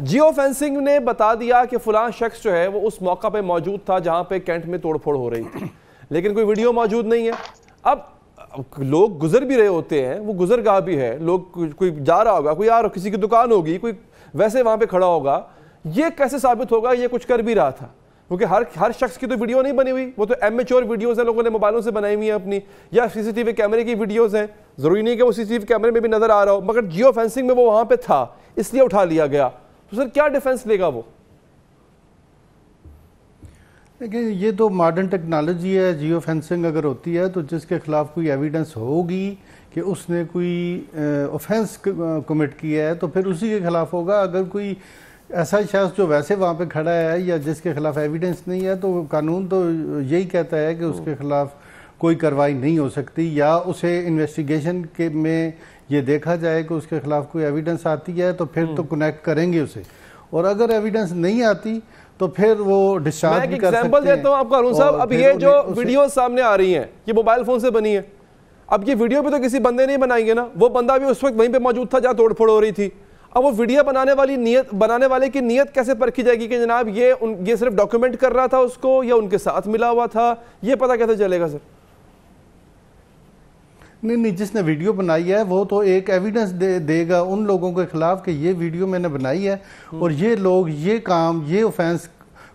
Geo fencing ने बता दिया कि फलां शख्स जो है वो उस मौका पे मौजूद था जहां पे कैंट में तोड़फोड़ हो रही थी लेकिन कोई वीडियो मौजूद नहीं है अब लोग गुजर भी रहे होते हैं वो गुजरगाह भी है लोग कोई जा रहा होगा कोई आ रहा किसी की दुकान होगी कोई वैसे वहां पे खड़ा होगा ये कैसे साबित होगा ये कुछ कर भी रहा था क्योंकि हर हर शख्स की तो वीडियो नहीं बनी हुई वो तो एमेच्योर वीडियोज़ हैं लोगों ने मोबाइलों से बनाई हुई हैं अपनी या सीसीटीवी कैमरे की वीडियोज़ हैं ज़रूरी नहीं कि वो सीसीटीवी कैमरे में भी नज़र आ रहा हो मगर जियो फेंसिंग में वो वहाँ पर था इसलिए उठा लिया गया तो सर क्या डिफेंस देगा वो देखिए ये तो मॉडर्न टेक्नोलॉजी है जियो फेंसिंग अगर होती है तो जिसके खिलाफ कोई एविडेंस होगी कि उसने कोई ऑफेंस कमिट किया है तो फिर उसी के खिलाफ होगा अगर कोई ऐसा शख्स जो वैसे वहाँ पे खड़ा है या जिसके खिलाफ एविडेंस नहीं है तो कानून तो यही कहता है कि उसके खिलाफ कोई कार्रवाई नहीं हो सकती या उसे इन्वेस्टिगेशन के में ये देखा जाए कि उसके खिलाफ कोई एविडेंस आती है तो फिर तो कनेक्ट हम्म। करेंगे उसे और अगर एविडेंस नहीं आती तो फिर वो डिस्चार्ज मैं एक एग्जांपल देता हूँ आपको अरुण साहब अब ये जो वीडियो सामने आ रही है ये मोबाइल फोन से बनी है अब ये वीडियो भी तो किसी बंदे ने बनाएंगे ना वो बंदा भी उस वक्त वहीं पर मौजूद था जहाँ तोड़फोड़ हो रही थी अब वो वीडियो बनाने वाली नियत बनाने वाले की नियत कैसे परखी जाएगी कि जनाब ये उन ये सिर्फ डॉक्यूमेंट कर रहा था उसको या उनके साथ मिला हुआ था ये पता कैसे चलेगा सर नहीं नहीं जिसने वीडियो बनाई है वो तो एक एविडेंस दे, देगा उन लोगों के खिलाफ कि ये वीडियो मैंने बनाई है हम्म। और ये लोग ये काम ये ऑफेंस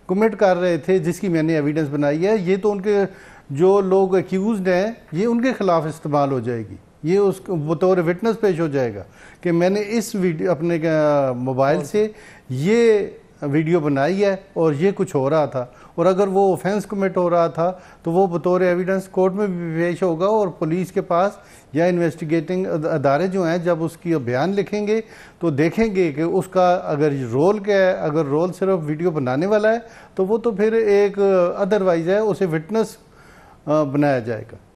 कमिट कर रहे थे जिसकी मैंने एविडेंस बनाई है ये तो उनके जो लोग एक्यूज हैं ये उनके खिलाफ इस्तेमाल हो जाएगी ये उस बतौर तो विटनेस पेश हो जाएगा कि मैंने इस वीडियो अपने मोबाइल से ये वीडियो बनाई है और ये कुछ हो रहा था और अगर वो ऑफेंस कमिट हो रहा था तो वो बतौर एविडेंस कोर्ट में भी पेश होगा और पुलिस के पास या इन्वेस्टिगेटिंग अदारे जो हैं जब उसकी बयान लिखेंगे तो देखेंगे कि उसका अगर रोल क्या है अगर रोल सिर्फ वीडियो बनाने वाला है तो वो तो फिर एक अदरवाइज़ है उसे विटनेस बनाया जाएगा